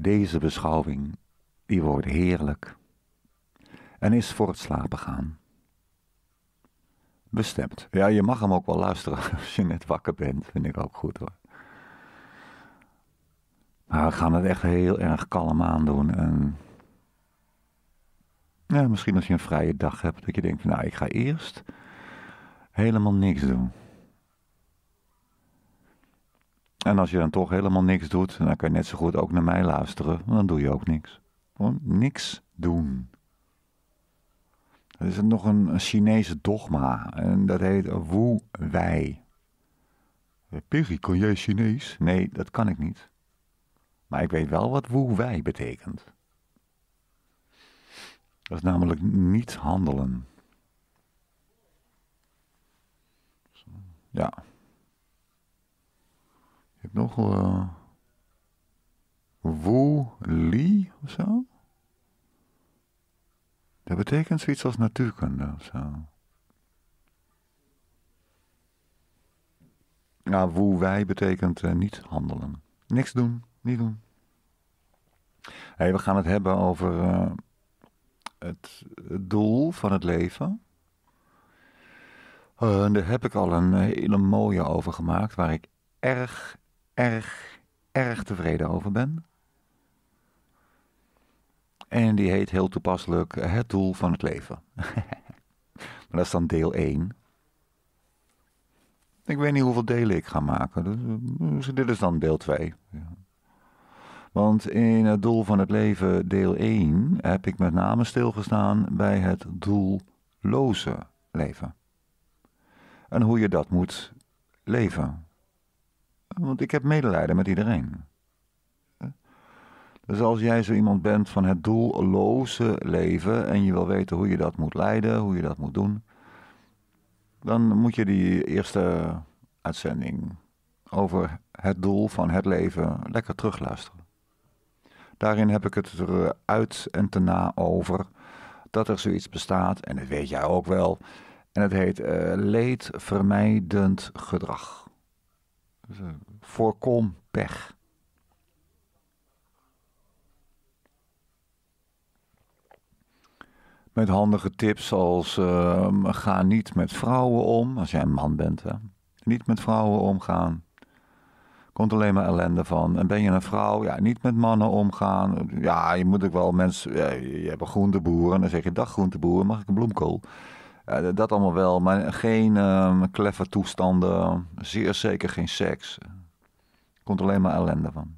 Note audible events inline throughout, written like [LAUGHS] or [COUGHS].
Deze beschouwing, die wordt heerlijk en is voor het slapen gaan. Bestemd. Ja, je mag hem ook wel luisteren [LAUGHS] als je net wakker bent, vind ik ook goed hoor. Maar we gaan het echt heel erg kalm aandoen. En ja, misschien als je een vrije dag hebt, dat je denkt, nou ik ga eerst helemaal niks doen. En als je dan toch helemaal niks doet, dan kan je net zo goed ook naar mij luisteren. Want dan doe je ook niks. Gewoon niks doen. Er is nog een, Chinese dogma. En dat heet Wu Wei. Piri, kan jij Chinees? Nee, dat kan ik niet. Maar ik weet wel wat Wu Wei betekent. Dat is namelijk niet handelen. Ja nog? Uh, eh, Wu Li of zo? Dat betekent zoiets als natuurkunde of zo. Nou, woe wij betekent eh, niet handelen. Niks doen, niet doen. Hey, we gaan het hebben over eh, het, doel van het leven. Uh, daar heb ik al een hele mooie over gemaakt, waar ik erg, erg, erg tevreden over ben. En die heet heel toepasselijk Het doel van het leven. [LAUGHS] dat is dan deel 1. Ik weet niet hoeveel delen ik ga maken. Dus, dus dit is dan deel 2. Ja. Want in het doel van het leven, deel 1, heb ik met name stilgestaan bij het doelloze leven. En hoe je dat moet leven. Want ik heb medelijden met iedereen. Dus als jij zo iemand bent van het doelloze leven en je wil weten hoe je dat moet leiden, hoe je dat moet doen, dan moet je die eerste uitzending over het doel van het leven lekker terugluisteren. Daarin heb ik het eruit en te na over dat er zoiets bestaat, en dat weet jij ook wel, en het heet eh, leedvermijdend gedrag voorkom pech. Met handige tips als ehm, ga niet met vrouwen om, als jij een man bent. Hè? Niet met vrouwen omgaan. Komt alleen maar ellende van. En ben je een vrouw? Ja, niet met mannen omgaan. Ja, je moet ook wel mensen. Ja, je hebt een groenteboer en dan zeg je: Dag groenteboer, mag ik een bloemkool? dat allemaal wel, maar geen um, toestanden, zeer zeker geen seks. Er komt alleen maar ellende van.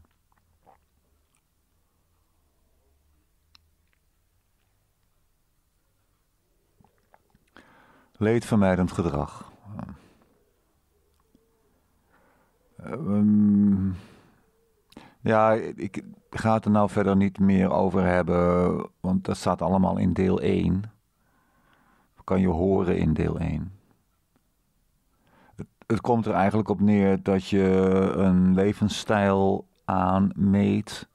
Leedvermijdend gedrag. Ehm, ja, ik ga het er nou verder niet meer over hebben, want dat staat allemaal in deel 1 kan je horen in deel 1. Het, het komt er eigenlijk op neer dat je een levensstijl aanmeet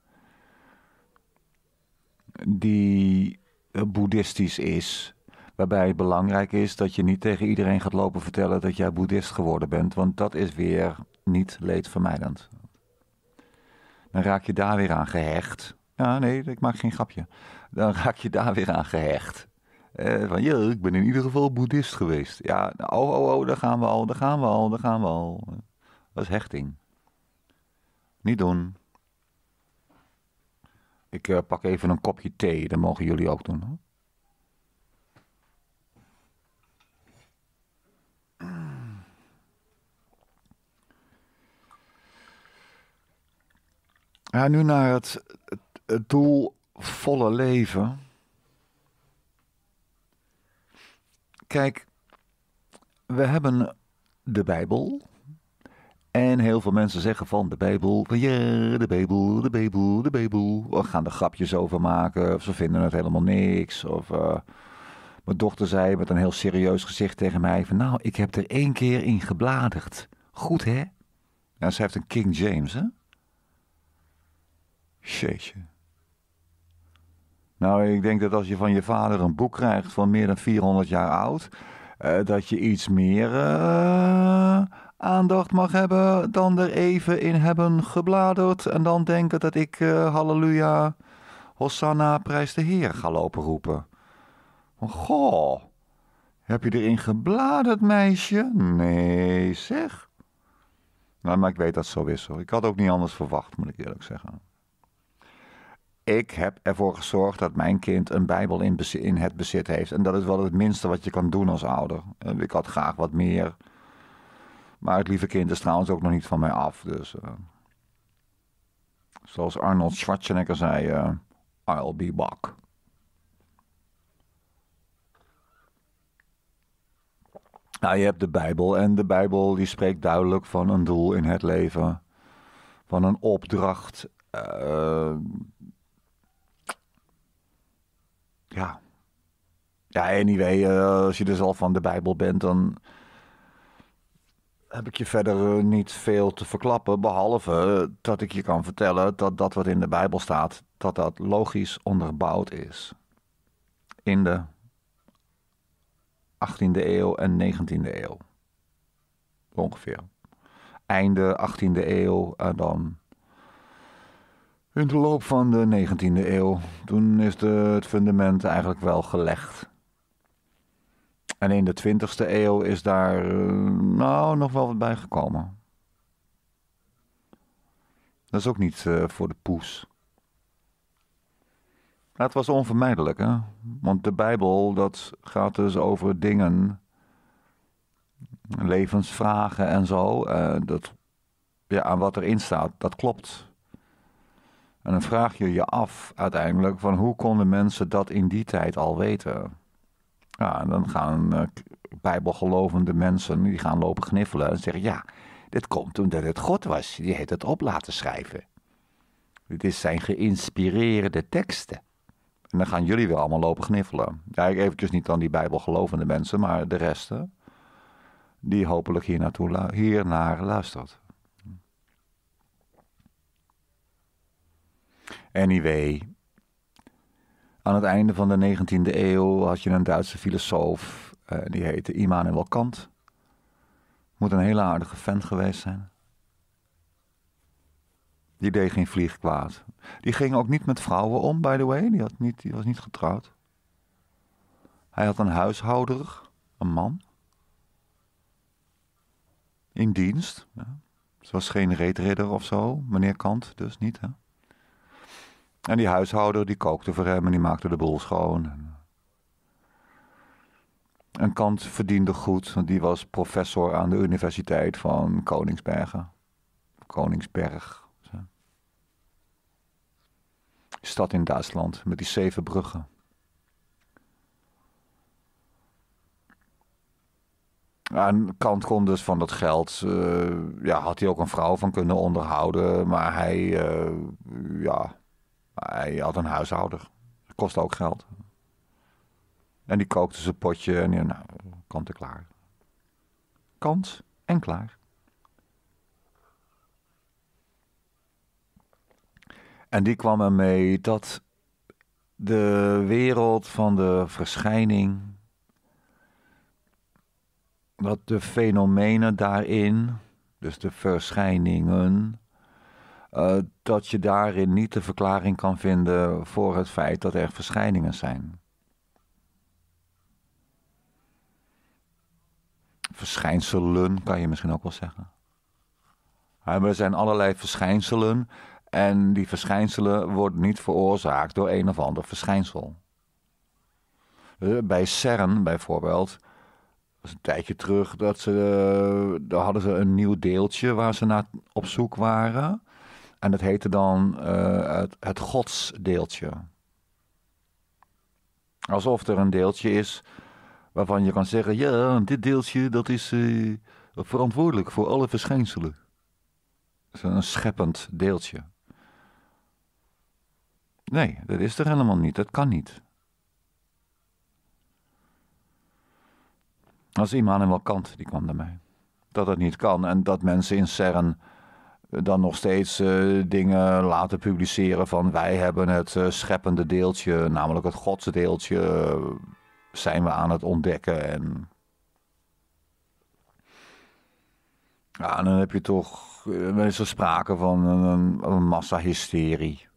die eh, boeddhistisch is. Waarbij het belangrijk is dat je niet tegen iedereen gaat lopen vertellen dat jij boeddhist geworden bent, want dat is weer niet leedvermijdend. Dan raak je daar weer aan gehecht. Ja, nee, ik maak geen grapje. Dan raak je daar weer aan gehecht. Eh, van, ja, ik ben in ieder geval boeddhist geweest. Ja, nou, oh, oh, oh, daar gaan we al, daar gaan we al, daar gaan we al. Dat is hechting. Niet doen. Ik eh, pak even een kopje thee, dat mogen jullie ook doen. Ja, nu naar het, het, het volle leven. Kijk, we hebben de Bijbel. En heel veel mensen zeggen van de Bijbel, van ja, de Bijbel, de Bijbel, de Bijbel. We gaan er grapjes over maken, of ze vinden het helemaal niks. Of eh, mijn dochter zei met een heel serieus gezicht tegen mij van nou, ik heb er één keer in gebladerd. Goed hè? En nou, ze heeft een King James hè? Jeetje. Nou, ik denk dat als je van je vader een boek krijgt van meer dan 400 jaar oud, eh, dat je iets meer eh, aandacht mag hebben dan er even in hebben gebladerd en dan denken dat ik uh, halleluja, hosanna, prijs de Heer ga lopen roepen. goh, heb je erin gebladerd, meisje? Nee, zeg. Nou, maar ik weet dat het zo is hoor. Ik had ook niet anders verwacht, moet ik eerlijk zeggen ik heb ervoor gezorgd dat mijn kind een Bijbel in, het bezit heeft. En dat is wel het minste wat je kan doen als ouder. Ik had graag wat meer. Maar het lieve kind is trouwens ook nog niet van mij af. Dus. Eh, zoals Arnold Schwarzenegger zei: uh, I'll be back. Nou, je hebt de Bijbel. En de Bijbel die spreekt duidelijk van een doel in het leven. Van een opdracht. Uh, ja. Ja, anyway, eh, als je dus al van de Bijbel bent, dan heb ik je verder eh, niet veel te verklappen. Behalve eh, dat ik je kan vertellen dat dat wat in de Bijbel staat, dat dat logisch onderbouwd is. In de 18e eeuw en 19e eeuw. Ongeveer. Einde 18e eeuw en dan in de loop van de 19e eeuw, toen is de, het fundament eigenlijk wel gelegd. En in de 20e eeuw is daar eh, nou nog wel wat bij gekomen. Dat is ook niet eh, voor de poes. Nou, het was onvermijdelijk, hè? Want de Bijbel, dat gaat dus over dingen, levensvragen en zo. Uh, dat, ja, aan wat erin staat, dat klopt. En dan vraag je je af uiteindelijk van hoe konden mensen dat in die tijd al weten? Ja, en dan gaan eh, bijbelgelovende mensen die gaan lopen gniffelen en zeggen ja, dit komt omdat het God was. Die heeft het op laten schrijven. Dit is zijn geïnspireerde teksten. En dan gaan jullie weer allemaal lopen gniffelen. Ja, eventjes niet aan die bijbelgelovende mensen, maar de resten die hopelijk hier naartoe, hiernaar luistert. Anyway. Aan het einde van de 19e eeuw had je een Duitse filosoof. Eh, die heette Immanuel Kant. Moet een hele aardige vent geweest zijn. Die deed geen vlieg kwaad. Die ging ook niet met vrouwen om, by the way. Die, had niet, die was niet getrouwd. Hij had een huishouder, een man. In dienst. Ja. Ze was geen reetridder of zo, meneer Kant, dus niet. Hè? En die huishouder die kookte voor hem en die maakte de boel schoon. En Kant verdiende goed, want die was professor aan de Universiteit van Koningsbergen. Koningsberg. Stad in Duitsland met die zeven bruggen. En Kant kon dus van dat geld, eh, ja, had hij ook een vrouw van kunnen onderhouden, maar hij, eh, ja, hij had een huishouder. Dat kost ook geld. En die kookte zijn potje en nou, kant en klaar. Kant en klaar. En die kwam ermee dat de wereld van de verschijning, dat de fenomenen daarin, dus de verschijningen, eh, dat je daarin niet de verklaring kan vinden voor het feit dat er verschijningen zijn. Verschijnselen kan je misschien ook wel zeggen. er zijn allerlei verschijnselen en die verschijnselen worden niet veroorzaakt door een of ander verschijnsel. Eh, bij CERN bijvoorbeeld, was een tijdje terug dat ze, eh, daar hadden ze een nieuw deeltje waar ze naar op zoek waren. En dat heette dan eh, het, godsdeeltje. Alsof er een deeltje is waarvan je kan zeggen: ja, dit deeltje dat is eh, verantwoordelijk voor alle verschijnselen. een scheppend deeltje. Nee, dat is er helemaal niet. Dat kan niet. Als Immanuel Kant, die kwam mij, Dat het niet kan en dat mensen in CERN dan nog steeds eh, dingen laten publiceren van wij hebben het eh, scheppende deeltje, namelijk het godsdeeltje, deeltje eh, zijn we aan het ontdekken. En, ja, dan heb je toch, dan is er sprake van een, een massahysterie.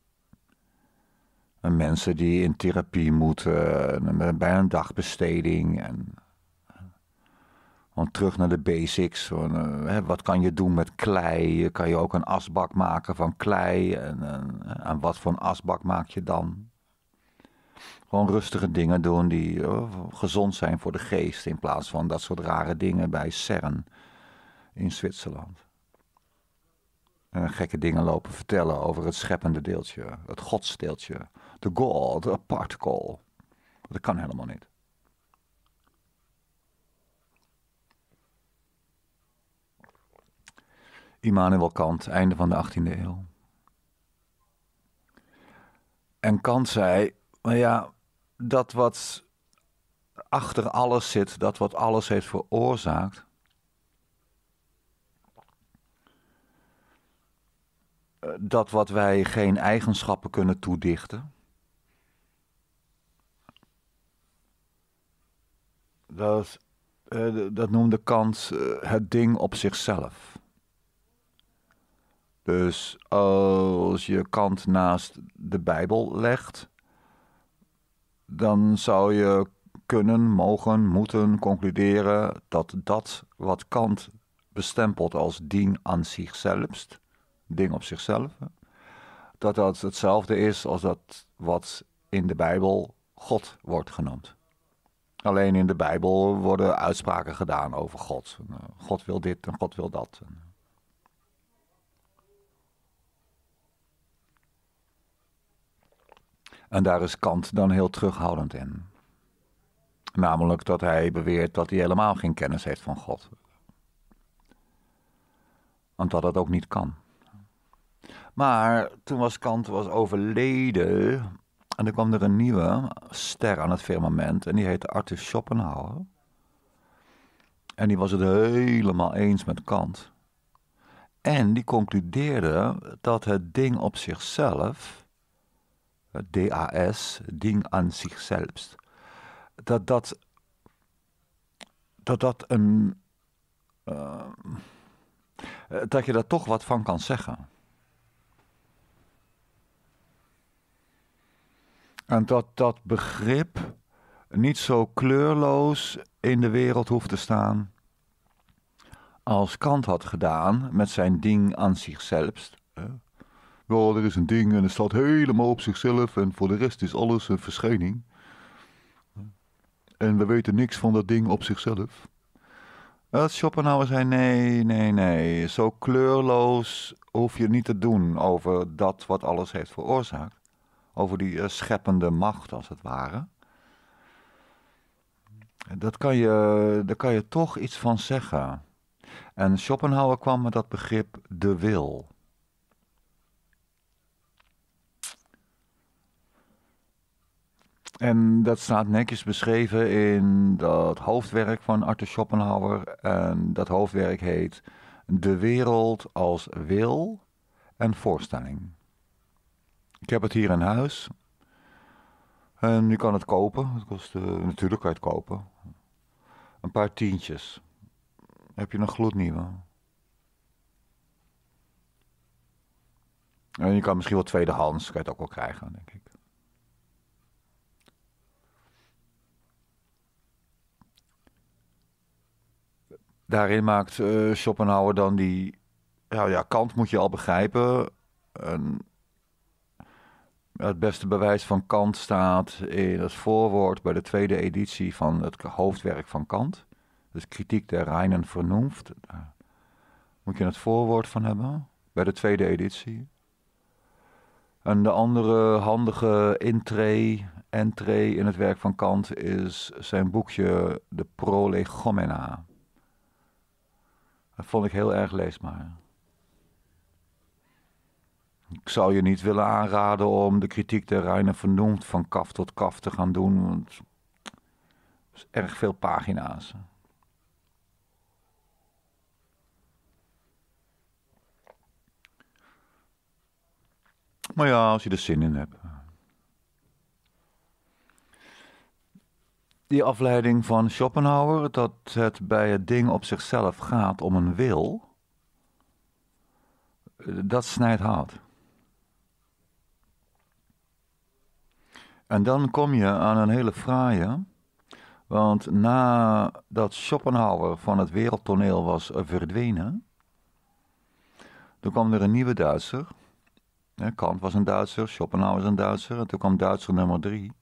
En mensen die in therapie moeten, bij een dagbesteding en... Want terug naar de basics. Eh, wat kan je doen met klei? Kan je ook een asbak maken van klei? En, en, wat voor een asbak maak je dan? Gewoon rustige dingen doen die eh, gezond zijn voor de geest. In plaats van dat soort rare dingen bij CERN in Zwitserland. En gekke dingen lopen vertellen over het scheppende deeltje. Het godsdeeltje. De God, de particle. Dat kan helemaal niet. Immanuel Kant, einde van de 18e eeuw. En Kant zei, maar ja, dat wat achter alles zit, dat wat alles heeft veroorzaakt, eh, dat wat wij geen eigenschappen kunnen toedichten. Dat, eh, dat noemde Kant eh, het ding op zichzelf. Dus als je Kant naast de Bijbel legt, dan zou je kunnen, mogen, moeten concluderen dat dat wat Kant bestempelt als dien aan zichzelf, ding op zichzelf, dat dat hetzelfde is als dat wat in de Bijbel God wordt genoemd. Alleen in de Bijbel worden uitspraken gedaan over God. God wil dit en God wil dat. En daar is Kant dan heel terughoudend in. Namelijk dat hij beweert dat hij helemaal geen kennis heeft van God. Want dat dat ook niet kan. Maar toen was Kant was overleden. En er kwam er een nieuwe ster aan het firmament. En die heette Arthur Schopenhauer. En die was het helemaal eens met Kant. En die concludeerde dat het ding op zichzelf DAS, ding aan zichzelf, dat dat, dat, dat een. Eh, dat je daar toch wat van kan zeggen. En dat dat begrip niet zo kleurloos in de wereld hoeft te staan als Kant had gedaan met zijn ding aan zichzelf. Eh, ja, er is een ding en het staat helemaal op zichzelf en voor de rest is alles een verschijning. En we weten niks van dat ding op zichzelf. Het Schopenhauer zei: nee, nee, nee. Zo kleurloos hoef je niet te doen over dat wat alles heeft veroorzaakt. Over die eh, scheppende macht, als het ware. Dat kan je, daar kan je toch iets van zeggen. En Schopenhauer kwam met dat begrip de wil. En dat staat netjes beschreven in dat hoofdwerk van Arthur Schopenhauer. En dat hoofdwerk heet De wereld als wil en voorstelling. Ik heb het hier in huis. En je kan het kopen. Het kost, eh, natuurlijk kan kopen. Een paar tientjes. Heb je een gloednieuwe. En je kan misschien wel tweedehands, kan je het ook wel krijgen, denk ik. daarin maakt eh, Schopenhauer dan die. Nou ja, Kant moet je al begrijpen. het beste bewijs van Kant staat in het voorwoord bij de tweede editie van het hoofdwerk van Kant. Dus Kritiek der Reinen Vernunft. Daar moet je het voorwoord van hebben bij de tweede editie. En de andere handige intree, entree in het werk van Kant is zijn boekje De Prolegomena. Dat vond ik heel erg leesbaar. Ik zou je niet willen aanraden om de kritiek der reinen, vernoemd van kaf tot kaf te gaan doen. Want het is erg veel pagina's. Maar ja, als je er zin in hebt. die afleiding van Schopenhauer dat het bij het ding op zichzelf gaat om een wil, dat snijdt hout. En dan kom je aan een hele fraaie, want nadat Schopenhauer van het wereldtoneel was verdwenen, toen kwam er een nieuwe Duitser. Kant was een Duitser, Schopenhauer was een Duitser, en toen kwam Duitser nummer drie.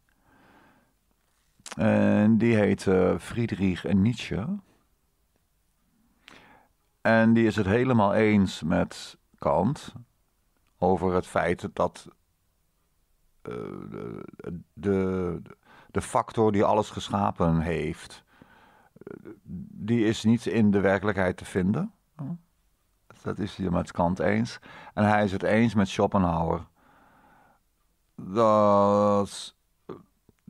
En die heet eh, Friedrich Nietzsche. En die is het helemaal eens met Kant over het feit dat eh, de, de, de, factor die alles geschapen heeft, die is niet in de werkelijkheid te vinden. Dat is hij met Kant eens. En hij is het eens met Schopenhauer dat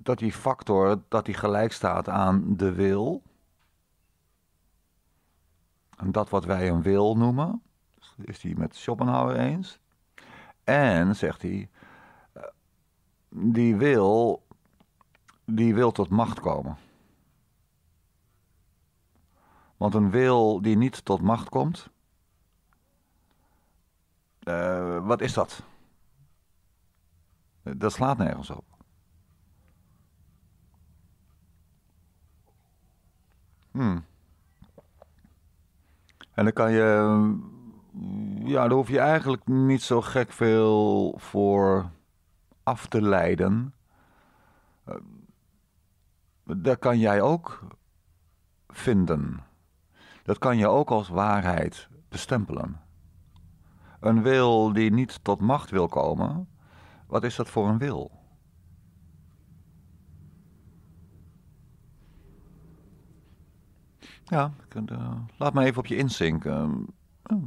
dat die factor, dat die gelijk staat aan de wil. En dat wat wij een wil noemen, is hij met Schopenhauer eens. En, zegt hij, eh, die wil, die wil tot macht komen. Want een wil die niet tot macht komt, eh, wat is dat? Dat slaat nergens op. Hmm. En dan kan je. Eh, ja, daar hoef je eigenlijk niet zo gek veel voor af te leiden. Eh, dat kan jij ook vinden. Dat kan je ook als waarheid bestempelen. Een wil die niet tot macht wil komen, wat is dat voor een wil? Ja, eh, laat me even op je inzinken. Ehm, oh.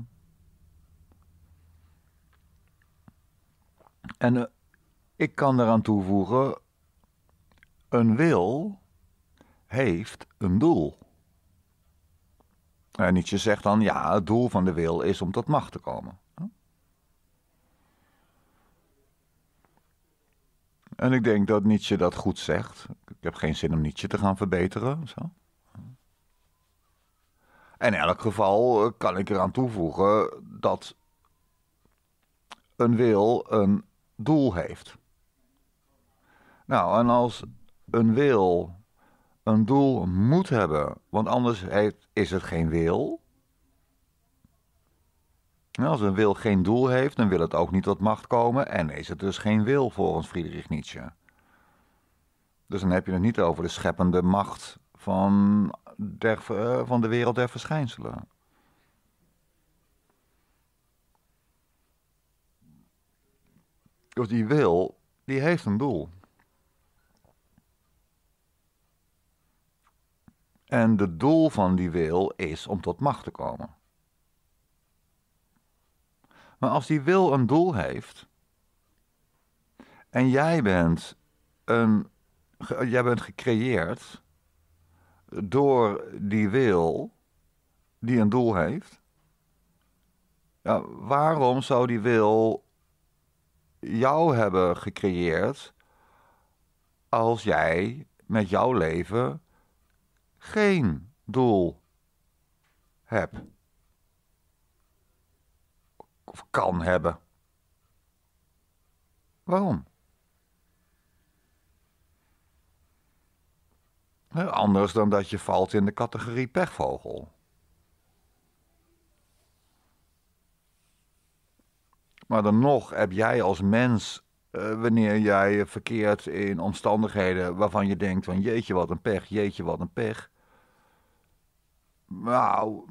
en eh, ik kan eraan toevoegen: een wil heeft een doel. En Nietzsche zegt dan: ja, het doel van de wil is om tot macht te komen. En ik denk dat Nietzsche dat goed zegt. Ik heb geen zin om Nietzsche te gaan verbeteren. Zo. En in elk geval eh, kan ik eraan toevoegen dat een wil een doel heeft. Nou, en als een wil een doel moet hebben, want anders is het geen wil. als een wil geen doel heeft, dan wil het ook niet tot macht komen en is het dus geen wil volgens Friedrich Nietzsche. Dus dan heb je het niet over de scheppende macht van der, eh, van de wereld der verschijnselen. Dus die wil, die heeft een doel. En het doel van die wil is om tot macht te komen. Maar als die wil een doel heeft, en jij bent, een, jij bent gecreëerd door die wil die een doel heeft, ja, waarom zou die wil jou hebben gecreëerd als jij met jouw leven geen doel hebt? Of kan hebben? Waarom? Anders dan dat je valt in de categorie pechvogel. Maar dan nog heb jij als mens, eh, wanneer jij verkeert in omstandigheden waarvan je denkt van jeetje wat een pech, jeetje wat een pech. Nou,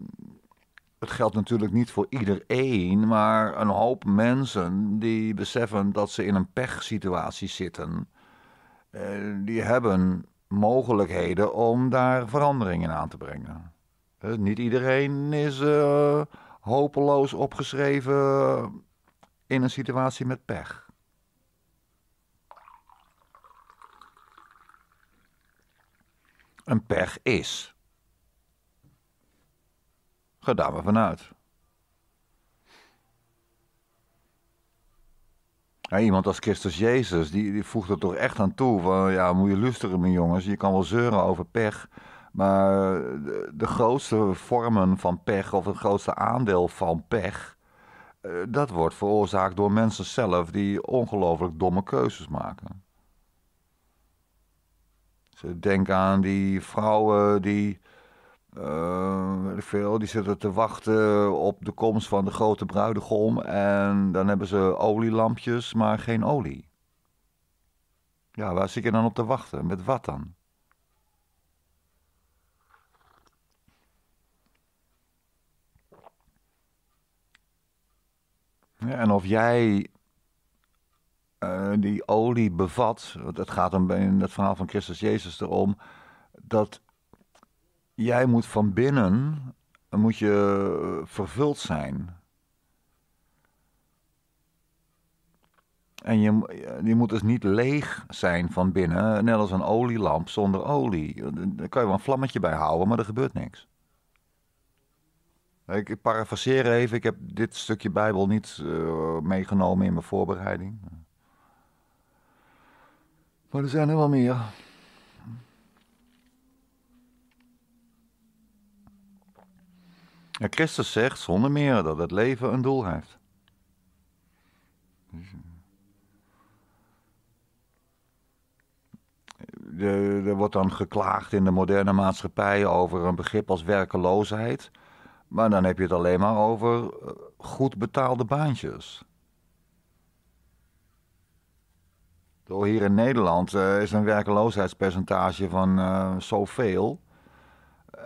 het geldt natuurlijk niet voor iedereen, maar een hoop mensen die beseffen dat ze in een pechsituatie zitten, eh, die hebben mogelijkheden om daar veranderingen aan te brengen. Eh, niet iedereen is eh, hopeloos opgeschreven eh, in een situatie met pech. Een pech is. Ga daar maar vanuit. Ja, iemand als Christus Jezus, die, die voegt er toch echt aan toe. Van, ja, moet je luisteren, mijn jongens. Je kan wel zeuren over pech. Maar de, de grootste vormen van pech, of het grootste aandeel van pech, eh, dat wordt veroorzaakt door mensen zelf die ongelooflijk domme keuzes maken. Denk aan die vrouwen die eh, veel, die zitten te wachten op de komst van de grote bruidegom. En dan hebben ze olielampjes, maar geen olie. Ja, waar zit je dan op te wachten? Met wat dan? Ja, en of jij eh, die olie bevat, het gaat hem in het verhaal van Christus Jezus erom, dat jij moet van binnen moet je eh, vervuld zijn. En eh, je, moet dus niet leeg zijn van binnen, net als een olielamp zonder olie. Daar kan je wel een vlammetje bij houden, maar er gebeurt niks. Ik parafraseer even, ik heb dit stukje Bijbel niet eh, meegenomen in mijn voorbereiding. Maar er zijn er wel meer. Christus zegt zonder meer dat het leven een doel heeft. er wordt dan geklaagd in de moderne maatschappij over een begrip als werkeloosheid. Maar dan heb je het alleen maar over eh, goed betaalde baantjes. Door hier in Nederland eh, is een werkeloosheidspercentage van zo eh, zoveel.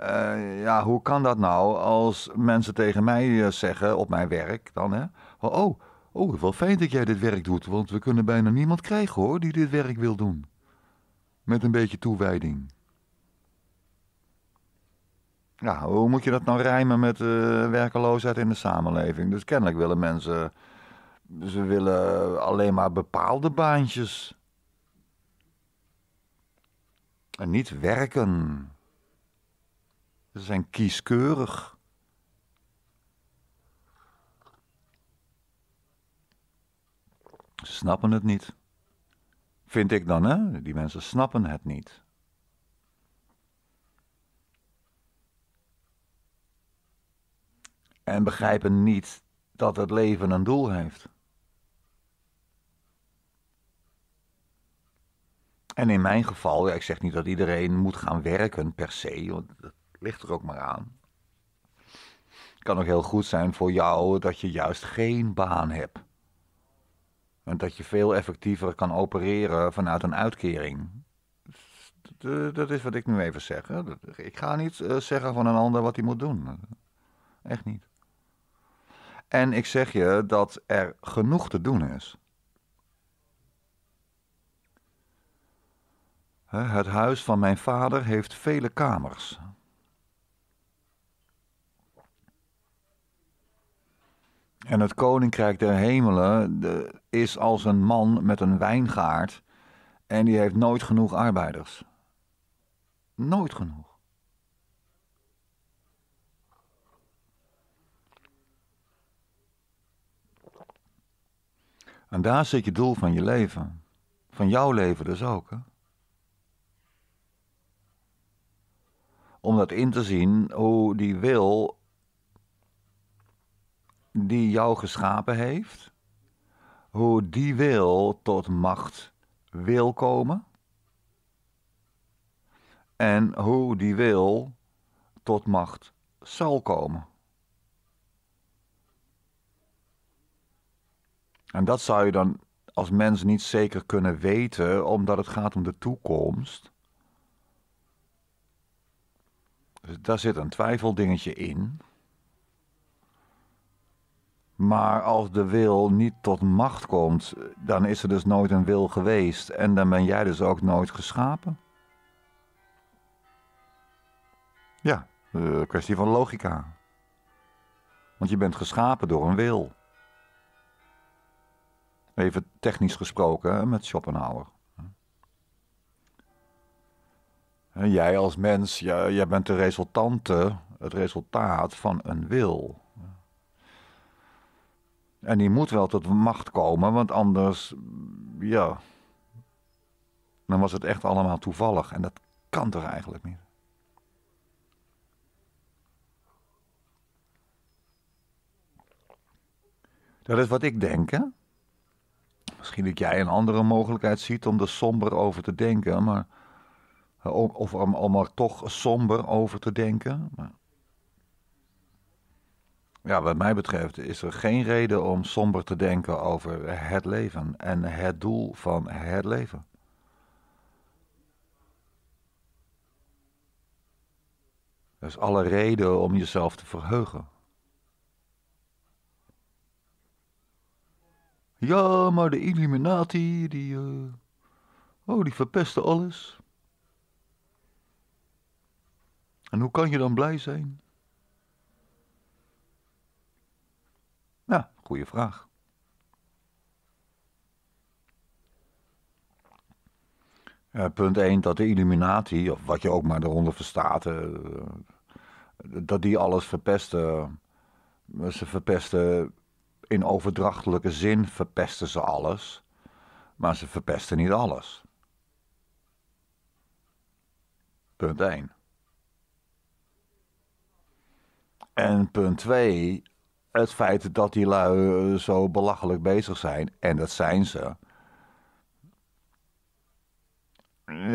Eh, ja, hoe kan dat nou als mensen tegen mij eh, zeggen op mijn werk dan, hè? Oh, oh, oh, wel fijn dat jij dit werk doet, want we kunnen bijna niemand krijgen hoor die dit werk wil doen. Met een beetje toewijding. Ja, hoe moet je dat nou rijmen met eh, werkeloosheid in de samenleving? Dus kennelijk willen mensen, ze willen alleen maar bepaalde baantjes. En niet werken. Ze zijn kieskeurig. Ze snappen het niet. Vind ik dan, hè? Die mensen snappen het niet. En begrijpen niet dat het leven een doel heeft. En in mijn geval, ja, ik zeg niet dat iedereen moet gaan werken per se, want Ligt er ook maar aan. Het kan ook heel goed zijn voor jou dat je juist geen baan hebt. En dat je veel effectiever kan opereren vanuit een uitkering. Dat is wat ik nu even zeg. Ik ga niet eh, zeggen van een ander wat hij moet doen. Echt niet. En ik zeg je dat er genoeg te doen is. Het huis van mijn vader heeft vele kamers. En het koninkrijk der hemelen is als een man met een wijngaard en die heeft nooit genoeg arbeiders. Nooit genoeg. En daar zit je doel van je leven. Van jouw leven dus ook. Hè? Om dat in te zien hoe die wil die jou geschapen heeft, hoe die wil tot macht wil komen en hoe die wil tot macht zal komen. En dat zou je dan als mens niet zeker kunnen weten, omdat het gaat om de toekomst. Dus daar zit een twijfeldingetje in. Maar als de wil niet tot macht komt, dan is er dus nooit een wil geweest. En dan ben jij dus ook nooit geschapen. Ja, een eh, kwestie van logica. Want je bent geschapen door een wil. Even technisch gesproken met Schopenhauer. jij als mens, jij, jij bent de resultante, het resultaat van een wil. En die moet wel tot macht komen, want anders, ja, dan was het echt allemaal toevallig. En dat kan toch eigenlijk niet? Dat is wat ik denk, hè? Misschien dat jij een andere mogelijkheid ziet om er somber over te denken, maar. Eh, of om, om er toch somber over te denken. Maar... Ja, wat mij betreft is er geen reden om somber te denken over het leven en het doel van het leven. Er is alle reden om jezelf te verheugen. Ja, maar de Illuminati, die. Eh, oh, die verpesten alles. En hoe kan je dan blij zijn? Goeie vraag. Eh, punt 1, dat de Illuminati, of wat je ook maar eronder verstaat, eh, dat die alles verpesten. Eh, ze verpesten in overdrachtelijke zin, verpesten ze alles, maar ze verpesten niet alles. Punt 1. En punt 2, het feit dat die lui eh, zo belachelijk bezig zijn, en dat zijn ze.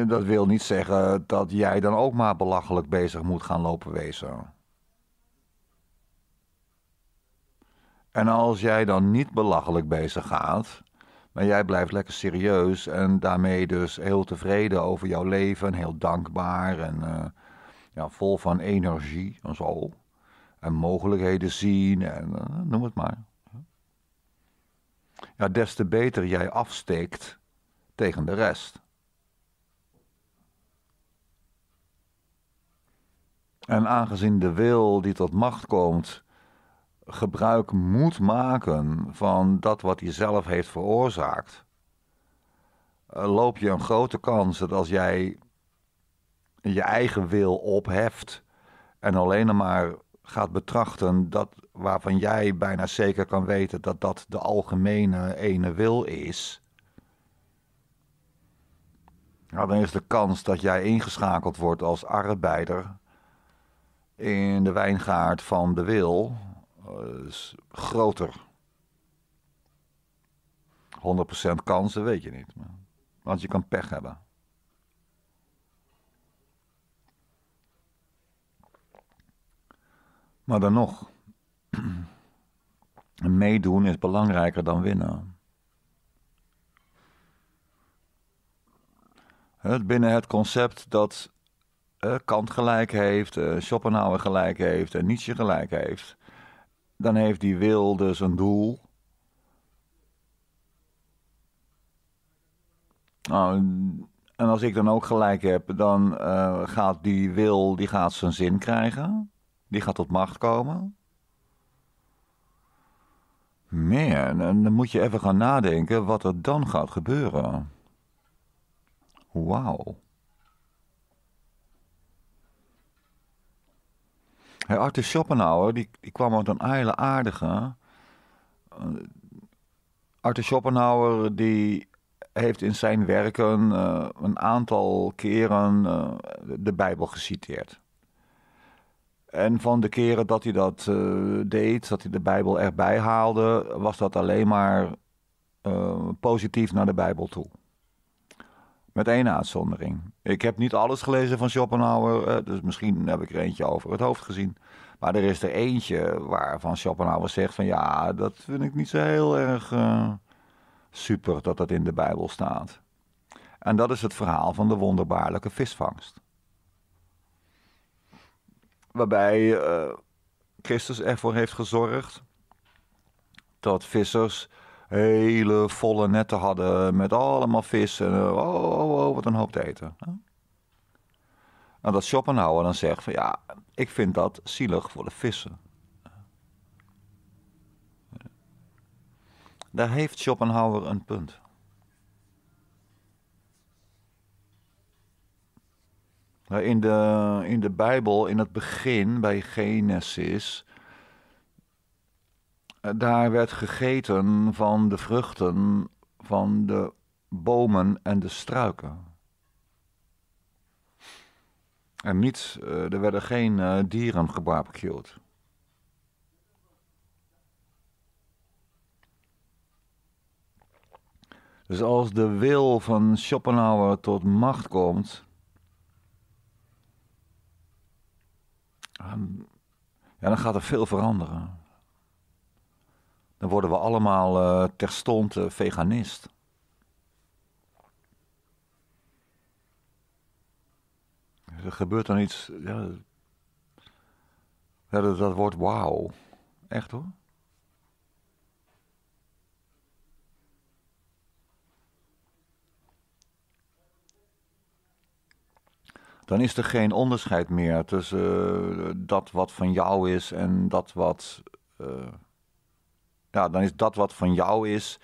Dat wil niet zeggen dat jij dan ook maar belachelijk bezig moet gaan lopen wezen. En als jij dan niet belachelijk bezig gaat, maar jij blijft lekker serieus en daarmee dus heel tevreden over jouw leven, heel dankbaar en eh, ja, vol van energie en zo en mogelijkheden zien en eh, noem het maar. Ja, des te beter jij afsteekt tegen de rest. En aangezien de wil die tot macht komt gebruik moet maken van dat wat hij zelf heeft veroorzaakt, eh, loop je een grote kans dat als jij je eigen wil opheft en alleen maar gaat betrachten, dat waarvan jij bijna zeker kan weten dat dat de algemene ene wil is, nou, dan is de kans dat jij ingeschakeld wordt als arbeider in de wijngaard van de wil eh, is groter. 100% kansen weet je niet. Want je kan pech hebben. Maar dan nog, [CLEARS THROAT] meedoen is belangrijker dan winnen. binnen het concept dat eh, Kant gelijk heeft, eh, Schopenhauer gelijk heeft en Nietzsche gelijk heeft, dan heeft die wil dus een doel. Nou, en als ik dan ook gelijk heb, dan eh, gaat die wil die gaat zijn zin krijgen. Die gaat tot macht komen. Man, dan moet je even gaan nadenken wat er dan gaat gebeuren. Wauw. Hey, Arthur Schopenhauer, die, kwam uit een hele aardige. Arthur Schopenhauer, die heeft in zijn werken eh, een aantal keren eh, de Bijbel geciteerd. En van de keren dat hij dat eh, deed, dat hij de Bijbel erbij haalde, was dat alleen maar eh, positief naar de Bijbel toe. Met één uitzondering. Ik heb niet alles gelezen van Schopenhauer, eh, dus misschien heb ik er eentje over het hoofd gezien. Maar er is er eentje waarvan Schopenhauer zegt van ja, dat vind ik niet zo heel erg super dat dat in de Bijbel staat. En dat is het verhaal van de wonderbaarlijke visvangst waarbij eh, Christus ervoor heeft gezorgd dat vissers hele volle netten hadden met allemaal vissen, oh, oh, oh, wat een hoop te eten. En nou, dat Schopenhauer dan zegt van ja, ik vind dat zielig voor de vissen. Daar heeft Schopenhauer een punt. Nou, in de, in de Bijbel, in het begin, bij Genesis, eh, daar werd gegeten van de vruchten van de bomen en de struiken. En niets, eh, er werden geen eh, dieren gebarbecued. Dus als de wil van Schopenhauer tot macht komt, Ehm, ja, dan gaat er veel veranderen. Dan worden we allemaal eh, terstond eh, veganist. Er gebeurt dan iets. Ja, dat, dat wordt wauw. Echt hoor. dan is er geen onderscheid meer tussen eh, dat wat van jou is en dat wat. Eh, ja, dan is dat wat van jou is,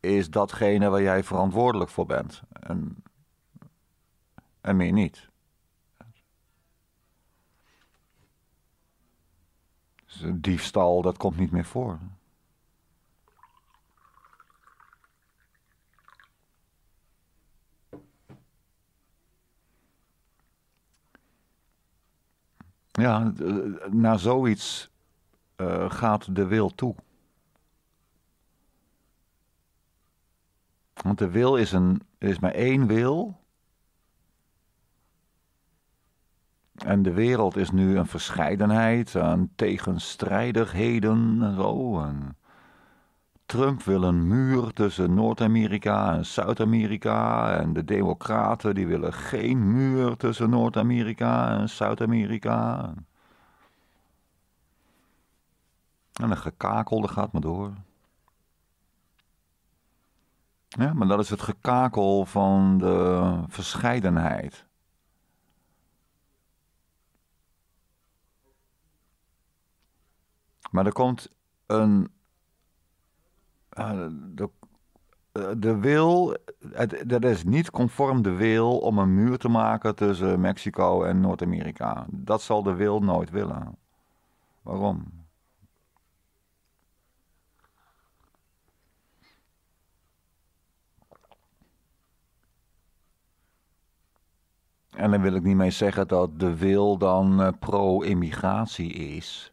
is datgene waar jij verantwoordelijk voor bent. En, en meer niet. Dus diefstal, dat komt niet meer voor. Ja, eh, naar zoiets eh, gaat de wil toe. Want de wil is een, is maar één wil. En de wereld is nu een verscheidenheid aan tegenstrijdigheden en zo. En Trump wil een muur tussen Noord-Amerika en Zuid-Amerika. En de Democraten die willen geen muur tussen Noord-Amerika en Zuid-Amerika. En een gekakelde gaat maar door. Ja, maar dat is het gekakel van de verscheidenheid. Maar er komt een Ah, de, eh, de wil, het, dat is niet conform de wil om een muur te maken tussen Mexico en Noord-Amerika. Dat zal de wil nooit willen. Waarom? En dan wil ik niet mee zeggen dat de wil dan eh, pro-immigratie is.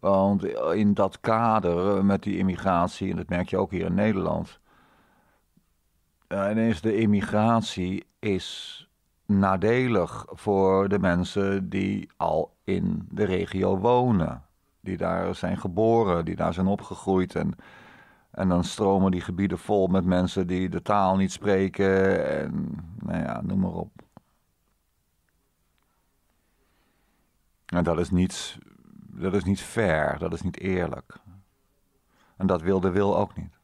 Want eh, in dat kader eh, met die immigratie, en dat merk je ook hier in Nederland, eh, ineens de immigratie is nadelig voor de mensen die al in de regio wonen. Die daar zijn geboren, die daar zijn opgegroeid. En, en dan stromen die gebieden vol met mensen die de taal niet spreken. En nou ja, noem maar op. En dat is niets dat is niet fair, dat is niet eerlijk. En dat wil de wil ook niet.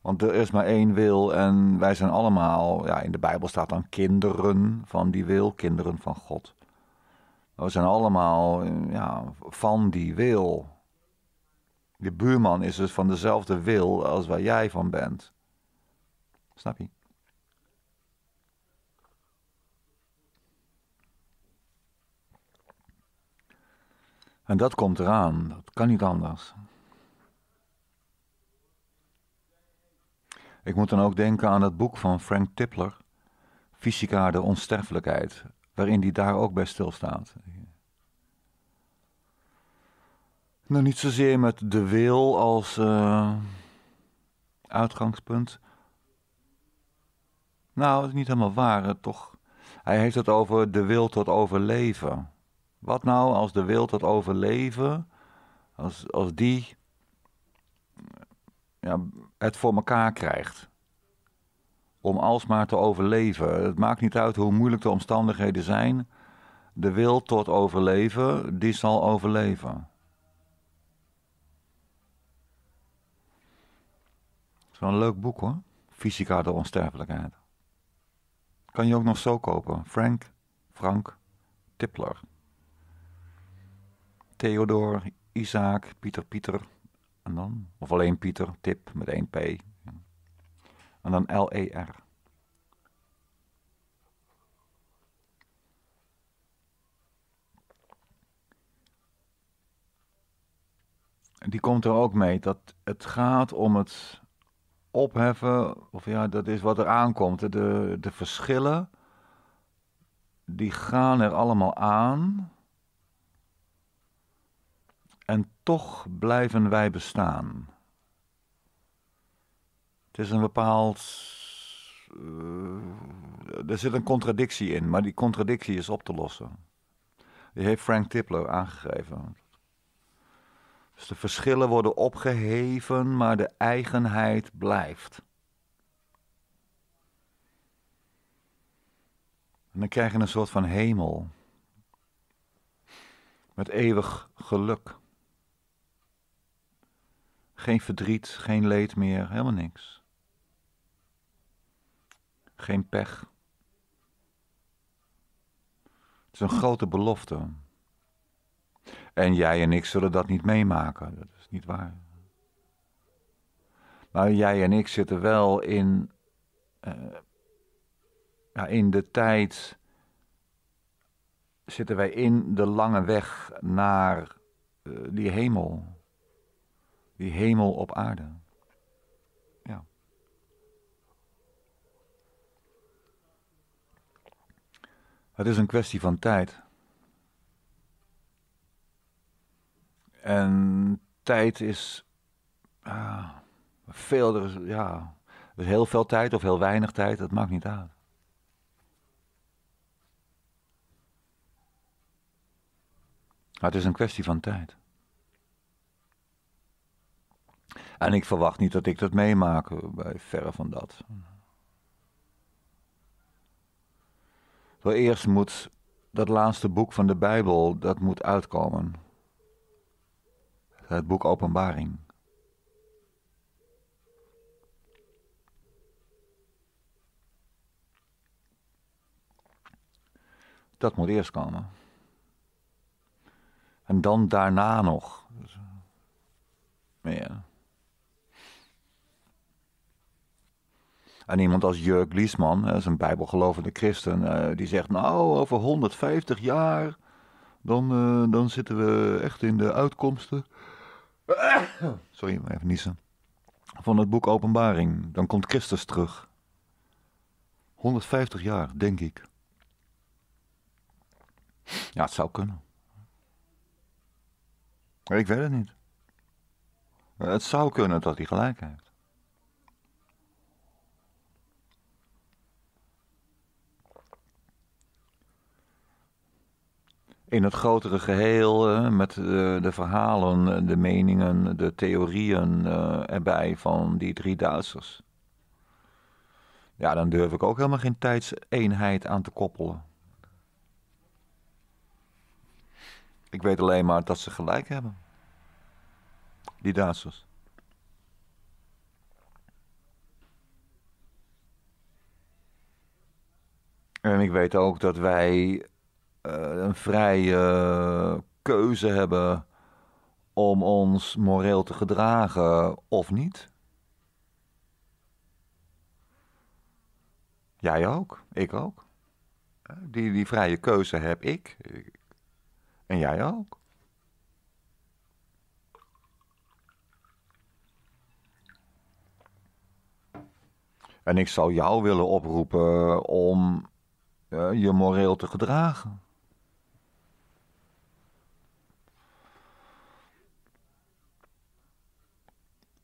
Want er is maar één wil en wij zijn allemaal, ja, in de Bijbel staat dan kinderen van die wil, kinderen van God. We zijn allemaal ja, van die wil. Je buurman is dus van dezelfde wil als waar jij van bent. Snap je? En dat komt eraan, dat kan niet anders. Ik moet dan ook denken aan het boek van Frank Tipler, Fysica de Onsterfelijkheid, waarin die daar ook bij stilstaat. Nou, niet zozeer met de wil als eh, uitgangspunt. Nou, dat is niet helemaal waar, toch? Hij heeft het over de wil tot overleven. Wat nou als de wil tot overleven, als, als die ja, het voor elkaar krijgt? Om alsmaar te overleven. Het maakt niet uit hoe moeilijk de omstandigheden zijn. De wil tot overleven, die zal overleven. is een leuk boek hoor. Fysica de onsterfelijkheid. Kan je ook nog zo kopen. Frank, Frank Tipler. Theodor, Isaac, Pieter, Pieter. En dan? Of alleen Pieter, Tip met één P. En dan L-E-R. Die komt er ook mee dat het gaat om het opheffen, of ja, dat is wat er aankomt. De, de verschillen, die gaan er allemaal aan en toch blijven wij bestaan. Het is een bepaald. Eh, er zit een contradictie in, maar die contradictie is op te lossen. Die heeft Frank Tipler aangegeven. Dus de verschillen worden opgeheven, maar de eigenheid blijft. En dan krijg je een soort van hemel. Met eeuwig geluk. Geen verdriet, geen leed meer, helemaal niks. Geen pech. Het is een hm. grote belofte. En jij en ik zullen dat niet meemaken, dat is niet waar. Maar jij en ik zitten wel in, eh, ja, in de tijd, zitten wij in de lange weg naar eh, die hemel die hemel op aarde. Ja. Het is een kwestie van tijd. En tijd is ah, veel, is, ja, is heel veel tijd of heel weinig tijd, dat maakt niet uit. het is een kwestie van tijd. En ik verwacht niet dat ik dat meemaak, eh, bij verre van dat. Maar eerst moet dat laatste boek van de Bijbel, dat moet uitkomen. Het boek Openbaring. Dat moet eerst komen. En dan daarna nog. Meer. Ja. En iemand als Jörg Liesman, dat is een bijbelgelovende christen, eh, die zegt: Nou, over 150 jaar, dan, eh, dan zitten we echt in de uitkomsten. [COUGHS] Sorry, even niezen. Van het boek Openbaring. Dan komt Christus terug. 150 jaar, denk ik. Ja, het zou kunnen. Ik weet het niet. Het zou kunnen dat hij gelijk heeft. in het grotere geheel eh, met eh, de verhalen, de meningen, de theorieën eh, erbij van die drie Duitsers. Ja, dan durf ik ook helemaal geen tijdseenheid aan te koppelen. Ik weet alleen maar dat ze gelijk hebben. Die Duitsers. En ik weet ook dat wij eh, een vrije eh, keuze hebben om ons moreel te gedragen of niet? Jij ook, ik ook. Eh, die, die vrije keuze heb ik. En jij ook. En ik zou jou willen oproepen om je moreel te gedragen.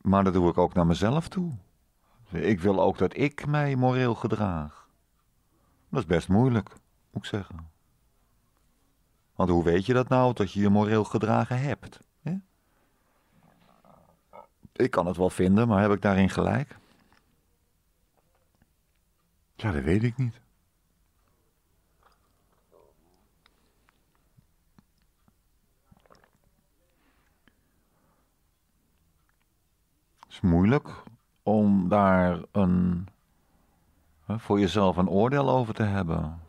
Maar dat doe ik ook naar mezelf toe. Ik wil ook dat ik mij moreel gedraag. Dat is best moeilijk, moet ik zeggen. Want hoe weet je dat nou, dat je je moreel gedragen hebt? Ik kan het wel vinden, maar heb ik daarin gelijk? Ja, dat weet ik niet. is moeilijk om daar een, voor jezelf een oordeel over te hebben.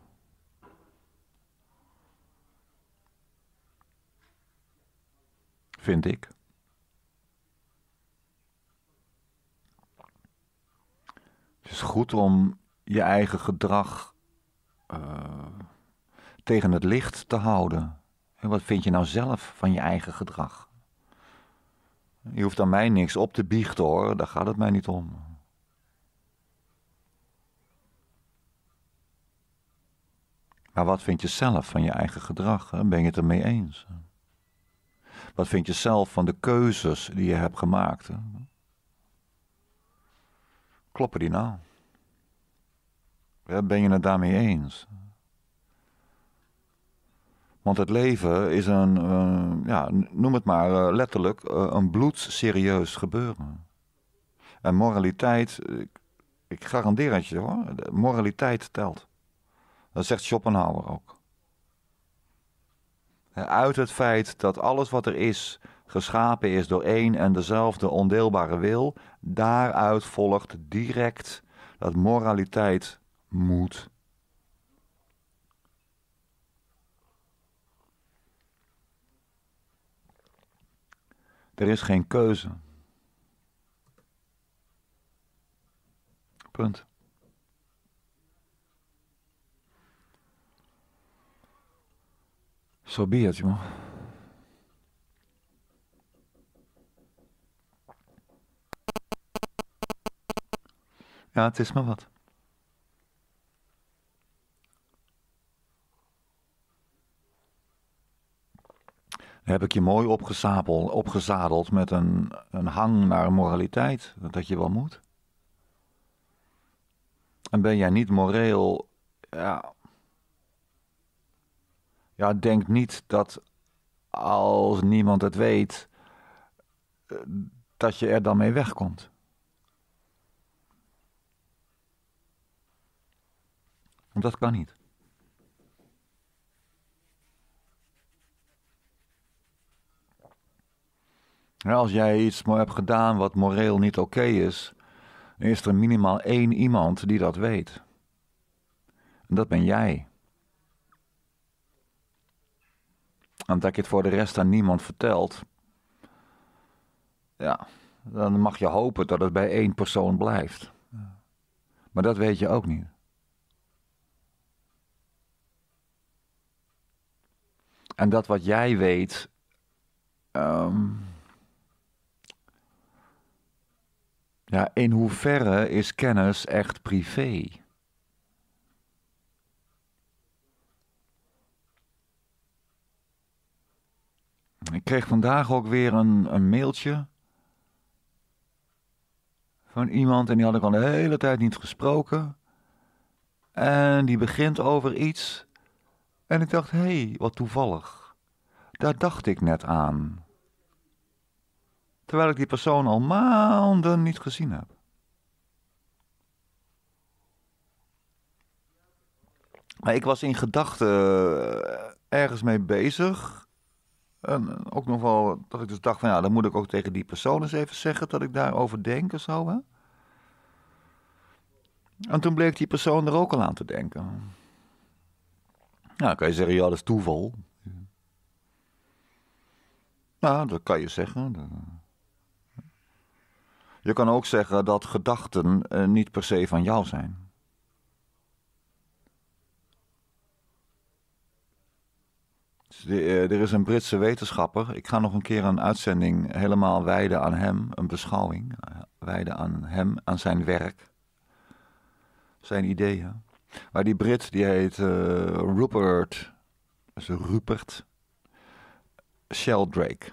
Vind ik. Het is goed om je eigen gedrag eh, tegen het licht te houden. En wat vind je nou zelf van je eigen gedrag? Je hoeft aan mij niks op te biechten hoor, daar gaat het mij niet om. Maar wat vind je zelf van je eigen gedrag? Ben je het ermee eens? Wat vind je zelf van de keuzes die je hebt gemaakt? Kloppen die nou? Ben je het daarmee eens? Want het leven is een, eh, ja, noem het maar eh, letterlijk, eh, een bloedserieus gebeuren. En moraliteit, ik, ik garandeer het je hoor, moraliteit telt. Dat zegt Schopenhauer ook. Uit het feit dat alles wat er is, geschapen is door één en dezelfde ondeelbare wil, daaruit volgt direct dat moraliteit moet Er is geen keuze. Punt. Zo so be it, man. Ja, het is maar wat. heb ik je mooi opgezapeld, opgezadeld met een, een hang naar moraliteit, dat je wel moet. En ben jij niet moreel, ja, ja denk niet dat als niemand het weet, eh, dat je er dan mee wegkomt. Dat kan niet. Als jij iets hebt gedaan wat moreel niet oké is, dan is er minimaal één iemand die dat weet. En dat ben jij. En dat je het voor de rest aan niemand vertelt, ja, dan mag je hopen dat het bij één persoon blijft. Maar dat weet je ook niet. En dat wat jij weet, ehm, Ja, in hoeverre is kennis echt privé? Ik kreeg vandaag ook weer een, een mailtje van iemand en die had ik al de hele tijd niet gesproken. En die begint over iets. En ik dacht, hé, hey, wat toevallig. Daar dacht ik net aan terwijl ik die persoon al maanden niet gezien heb. Maar ik was in gedachten eh, ergens mee bezig. En eh, ook nog wel dat ik dus dacht van ja, dan moet ik ook tegen die persoon eens even zeggen dat ik daarover denk of zo. Hè? En toen bleek die persoon er ook al aan te denken. Nou, dan kan je zeggen, ja, dat is toeval. Nou, dat kan je zeggen. Je kan ook zeggen dat gedachten eh, niet per se van jou zijn. Dus eh, er is een Britse wetenschapper. Ik ga nog een keer een uitzending helemaal wijden aan hem, een beschouwing. Eh, wijden aan hem, aan zijn werk, zijn ideeën. Maar die Brit, die heet Rupert, dus Rupert Sheldrake.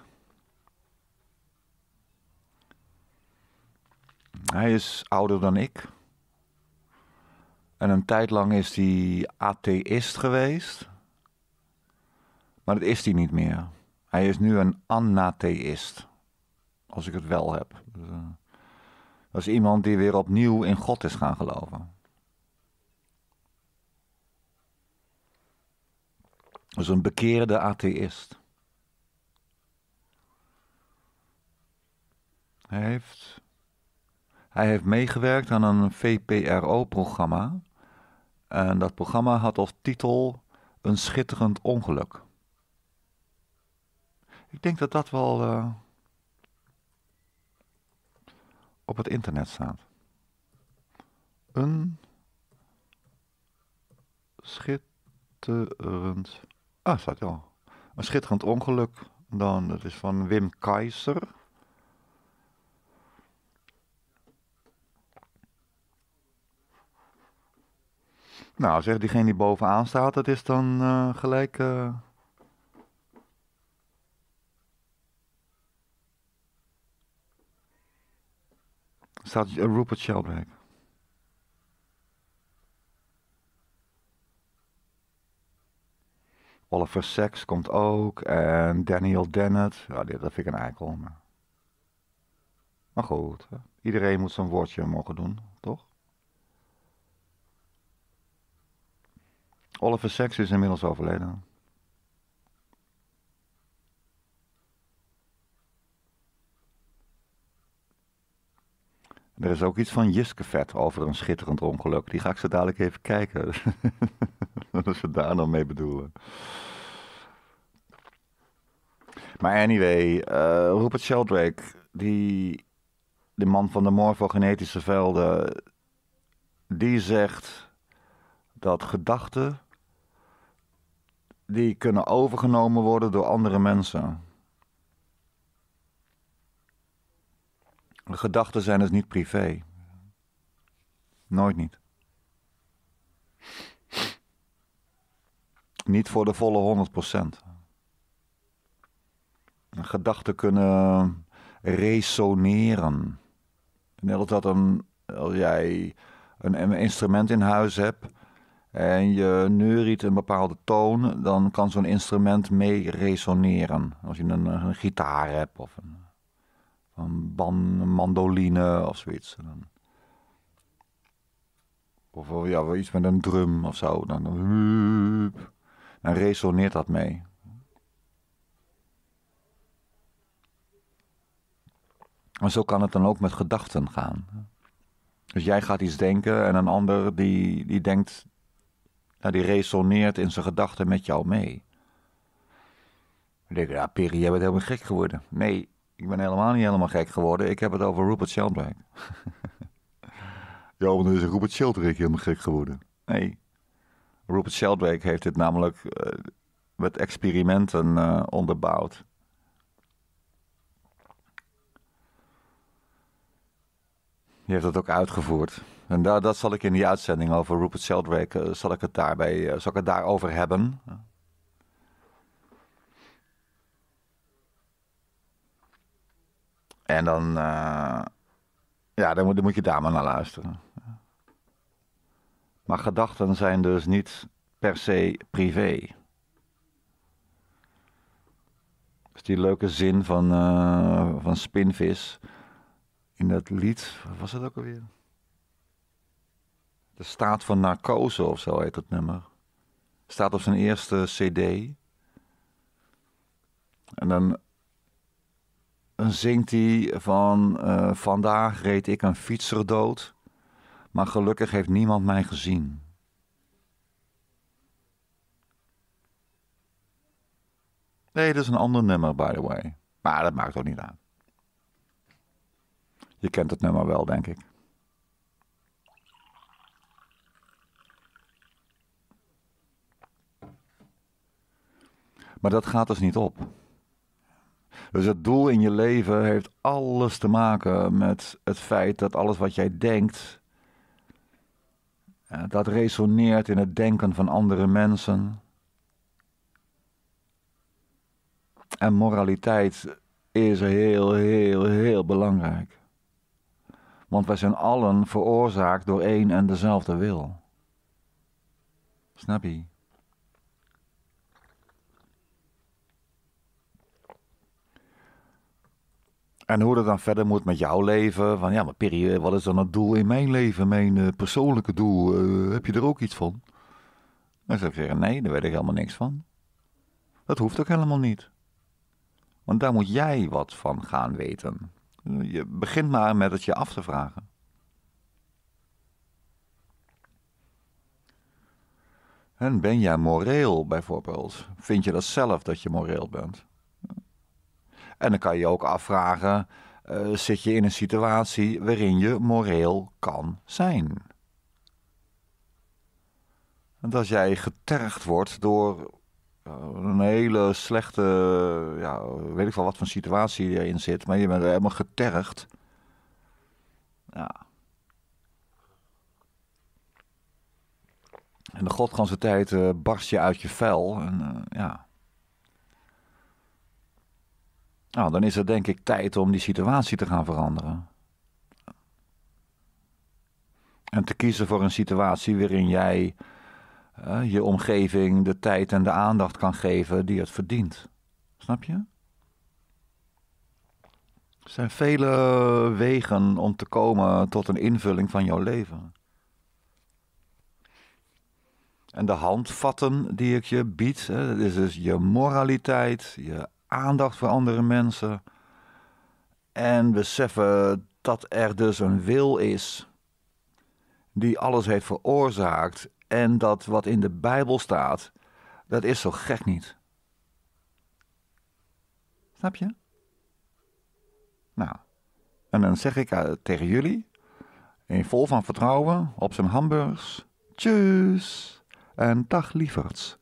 Hij is ouder dan ik. En een tijd lang is hij atheïst geweest. Maar dat is hij niet meer. Hij is nu een anatheïst. Als ik het wel heb. Dus, eh, dat is iemand die weer opnieuw in God is gaan geloven. Dat is een bekeerde atheïst. Hij heeft hij heeft meegewerkt aan een VPRO-programma. En dat programma had als titel Een schitterend ongeluk. Ik denk dat dat wel eh, op het internet staat. Een schitterend. Ah, staat wel. Een schitterend ongeluk. Dan, dat is van Wim Keizer. Nou, zeg diegene die bovenaan staat, dat is dan eh, gelijk. Uh... Staat eh, Rupert Sheldrake. Oliver Sacks komt ook. En Daniel Dennett. Ja, dat vind ik een eikel. Maar, maar goed, iedereen moet zijn woordje mogen doen. Oliver sex is inmiddels overleden. Er is ook iets van Jiskevet over een schitterend ongeluk. Die ga ik zo dadelijk even kijken. [LAUGHS] Wat ze daar nou mee bedoelen. Maar anyway, eh, Rupert Sheldrake, die, de man van de morfogenetische velden, die zegt dat gedachten die kunnen overgenomen worden door andere mensen. gedachten zijn dus niet privé. Nooit niet. Niet voor de volle 100%. Gedachten kunnen resoneren. Net als dat een, als jij een instrument in huis hebt en je neuriet een bepaalde toon, dan kan zo'n instrument mee resoneren. Als je een, een gitaar hebt of een, een, ban, een mandoline of zoiets. Of ja, iets met een drum of zo. Dan, dan, dan resoneert dat mee. Maar zo kan het dan ook met gedachten gaan. Dus jij gaat iets denken en een ander die, die denkt nou, die resoneert in zijn gedachten met jou mee. Ik denk, ja, Peri, jij bent helemaal gek geworden. Nee, ik ben helemaal niet helemaal gek geworden. Ik heb het over Rupert Sheldrake. [LAUGHS] ja, maar dan is Rupert Sheldrake helemaal gek geworden. Nee. Rupert Sheldrake heeft dit namelijk eh, met experimenten eh, onderbouwd. Je heeft dat ook uitgevoerd. En daar, dat zal ik in die uitzending over Rupert Sheldrake, eh, zal ik het, daarbij, eh, zal ik het daarover hebben. En dan, eh, ja, dan moet, dan moet je daar maar naar luisteren. Maar gedachten zijn dus niet per se privé. Dus die leuke zin van, uh, van Spinvis in dat lied, wat was dat ook alweer? staat van narcose of zo heet het nummer. Staat op zijn eerste CD. En dan, zingt hij van: eh, Vandaag reed ik een fietser dood, maar gelukkig heeft niemand mij gezien. Nee, dat is een ander nummer, by the way. Maar dat maakt ook niet uit. Je kent het nummer wel, denk ik. Maar dat gaat dus niet op. Dus het doel in je leven heeft alles te maken met het feit dat alles wat jij denkt, eh, dat resoneert in het denken van andere mensen. En moraliteit is heel, heel, heel belangrijk. Want wij zijn allen veroorzaakt door één en dezelfde wil. Snap je? En hoe dat dan verder moet met jouw leven. Van ja, maar Piri, eh, wat is dan het doel in mijn leven? Mijn eh, persoonlijke doel. Eh, heb je er ook iets van? Dan ze zeggen, nee, daar weet ik helemaal niks van. Dat hoeft ook helemaal niet. Want daar moet jij wat van gaan weten. Je begint maar met het je af te vragen. En ben jij moreel bijvoorbeeld? Vind je dat zelf dat je moreel bent? En dan kan je ook afvragen: eh, zit je in een situatie waarin je moreel kan zijn? Want als jij getergd wordt door eh, een hele slechte, ja, weet ik wel wat voor situatie in zit, maar je bent helemaal getergd. Ja. En de godganse tijd uh, barst je uit je vel. En, ja. Nou, dan is het denk ik tijd om die situatie te gaan veranderen. En te kiezen voor een situatie waarin jij eh, je omgeving de tijd en de aandacht kan geven die het verdient. Snap je? Er zijn vele wegen om te komen tot een invulling van jouw leven. En de handvatten die ik je bied, hè, dat is dus je moraliteit, je aandacht voor andere mensen. En beseffen dat er dus een wil is die alles heeft veroorzaakt. En dat wat in de Bijbel staat, dat is zo gek niet. Snap je? Nou, en dan zeg ik eh, tegen jullie, in vol van vertrouwen, op zijn hamburgers, tjus en dag lieverds.